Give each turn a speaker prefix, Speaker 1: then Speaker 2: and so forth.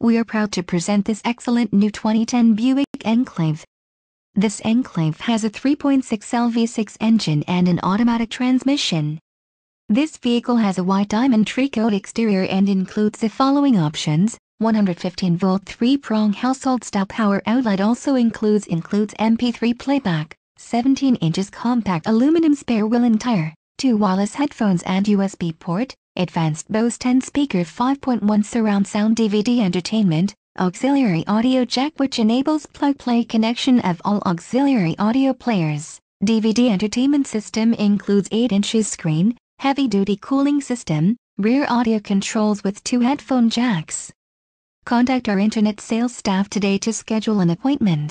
Speaker 1: we are proud to present this excellent new 2010 Buick Enclave. This Enclave has a 3.6L V6 engine and an automatic transmission. This vehicle has a white diamond tricot exterior and includes the following options, 115-volt 3-prong household-style power outlet also includes includes MP3 playback, 17 inches compact aluminum spare wheel and tire, two wireless headphones and USB port, advanced Bose 10 speaker 5.1 surround sound DVD entertainment, auxiliary audio jack which enables plug-play connection of all auxiliary audio players. DVD entertainment system includes 8 inches screen, heavy-duty cooling system, rear audio controls with two headphone jacks. Contact our internet sales staff today to schedule an appointment.